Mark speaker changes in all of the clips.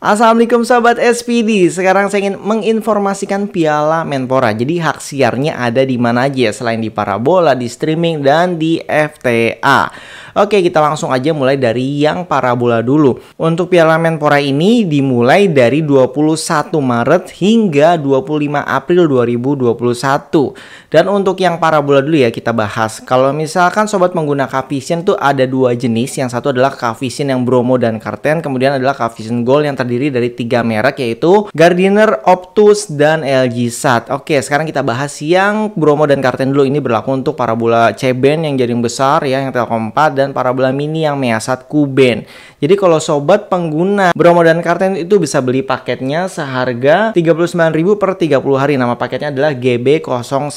Speaker 1: Assalamualaikum sahabat SPD. Sekarang saya ingin menginformasikan Piala Menpora. Jadi hak siarnya ada di mana aja ya, selain di Parabola, di streaming dan di FTA. Oke, kita langsung aja mulai dari yang parabola dulu. Untuk Piala Menpora ini dimulai dari 21 Maret hingga 25 April 2021. Dan untuk yang parabola dulu ya kita bahas. Kalau misalkan sobat menggunakan Kavision tuh ada dua jenis. Yang satu adalah Kavision yang Bromo dan karten. kemudian adalah Kavision gold yang terdiri dari tiga merek yaitu Gardiner, Optus, dan LG Sat. Oke, sekarang kita bahas yang Bromo dan karten dulu. Ini berlaku untuk parabola C-band yang jaring besar ya, yang Telkom 4 dan parabola mini yang measat kuben. Jadi kalau sobat pengguna Bromo dan Karten itu bisa beli paketnya seharga 39.000 per 30 hari. Nama paketnya adalah GB01.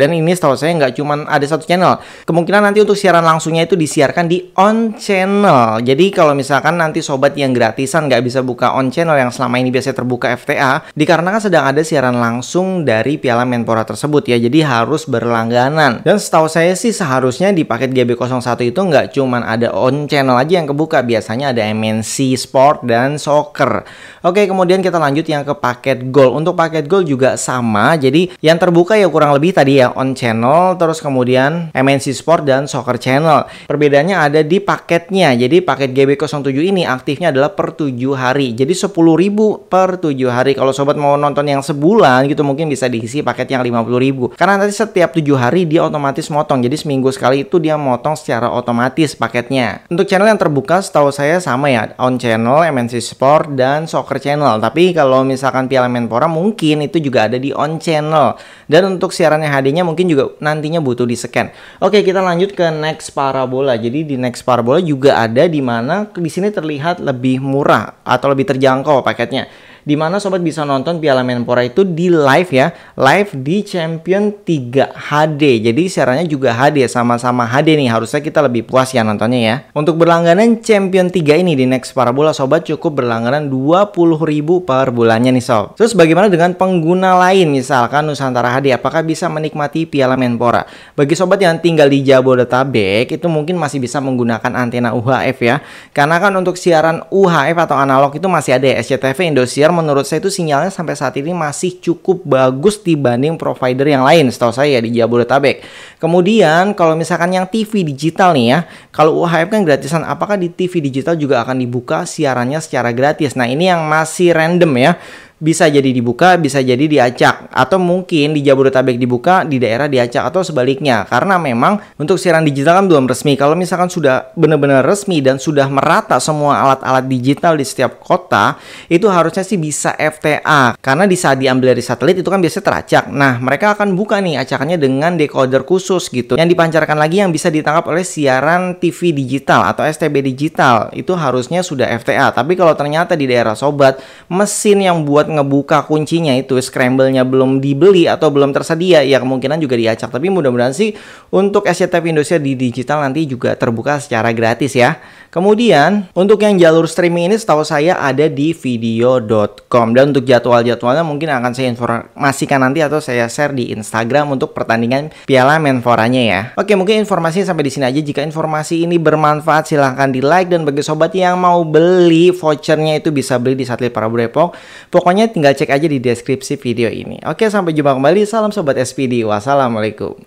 Speaker 1: Dan ini setahu saya nggak cuma ada satu channel. Kemungkinan nanti untuk siaran langsungnya itu disiarkan di on channel. Jadi kalau misalkan nanti sobat yang gratisan nggak bisa buka on channel yang selama ini biasanya terbuka FTA, dikarenakan sedang ada siaran langsung dari Piala Menpora tersebut ya. Jadi harus berlangganan. Dan setahu saya sih seharusnya di paket GB01 itu nggak cuman ada on channel aja yang kebuka, biasanya ada MNC Sport dan Soccer. Oke, kemudian kita lanjut yang ke paket Gold. Untuk paket Gold juga sama, jadi yang terbuka ya kurang lebih tadi ya on channel, terus kemudian MNC Sport dan Soccer Channel. Perbedaannya ada di paketnya, jadi paket GB07 ini aktifnya adalah per 7 hari, jadi ribu per 7 hari. Kalau sobat mau nonton yang sebulan gitu mungkin bisa diisi paket yang ribu. karena nanti setiap 7 hari dia otomatis motong jadi seminggu sekali itu dia motong secara otomatis otomatis paketnya. Untuk channel yang terbuka setahu saya sama ya, On Channel, MNC Sport, dan Soccer Channel. Tapi kalau misalkan Piala Menpora mungkin itu juga ada di On Channel. Dan untuk siarannya HD-nya mungkin juga nantinya butuh di-scan. Oke, kita lanjut ke Next Parabola. Jadi di Next Parabola juga ada di mana di sini terlihat lebih murah atau lebih terjangkau paketnya di mana sobat bisa nonton Piala Menpora itu di live ya, live di Champion 3 HD. Jadi siarannya juga HD, sama-sama HD nih. Harusnya kita lebih puas ya nontonnya ya. Untuk berlangganan Champion 3 ini di Next Parabola sobat cukup berlangganan 20.000 per bulannya nih sob. Terus bagaimana dengan pengguna lain misalkan Nusantara HD apakah bisa menikmati Piala Menpora? Bagi sobat yang tinggal di Jabodetabek itu mungkin masih bisa menggunakan antena UHF ya. Karena kan untuk siaran UHF atau analog itu masih ada ya, SCTV Indosiar menurut saya itu sinyalnya sampai saat ini masih cukup bagus dibanding provider yang lain setahu saya ya, di Jabodetabek. Kemudian kalau misalkan yang TV digital nih ya, kalau UHF kan gratisan, apakah di TV digital juga akan dibuka siarannya secara gratis? Nah ini yang masih random ya bisa jadi dibuka, bisa jadi diacak atau mungkin di Jabodetabek dibuka, di daerah diacak atau sebaliknya. Karena memang untuk siaran digital kan belum resmi. Kalau misalkan sudah benar-benar resmi dan sudah merata semua alat-alat digital di setiap kota, itu harusnya sih bisa FTA. Karena di saat diambil dari satelit itu kan biasanya teracak. Nah, mereka akan buka nih acakannya dengan decoder khusus gitu yang dipancarkan lagi yang bisa ditangkap oleh siaran TV digital atau STB digital. Itu harusnya sudah FTA. Tapi kalau ternyata di daerah sobat mesin yang buat buat ngebuka kuncinya itu scramble-nya belum dibeli atau belum tersedia ya kemungkinan juga diacak tapi mudah-mudahan sih untuk SCTV Indonesia di digital nanti juga terbuka secara gratis ya kemudian untuk yang jalur streaming ini setahu saya ada di video.com dan untuk jadwal-jadwalnya mungkin akan saya informasikan nanti atau saya share di Instagram untuk pertandingan Piala Menforanya ya oke mungkin informasinya sampai di sini aja jika informasi ini bermanfaat silahkan di like dan bagi sobat yang mau beli vouchernya itu bisa beli di Satelit Prabu Depok pokoknya tinggal cek aja di deskripsi video ini. Oke, sampai jumpa kembali. Salam Sobat SPD. Wassalamualaikum.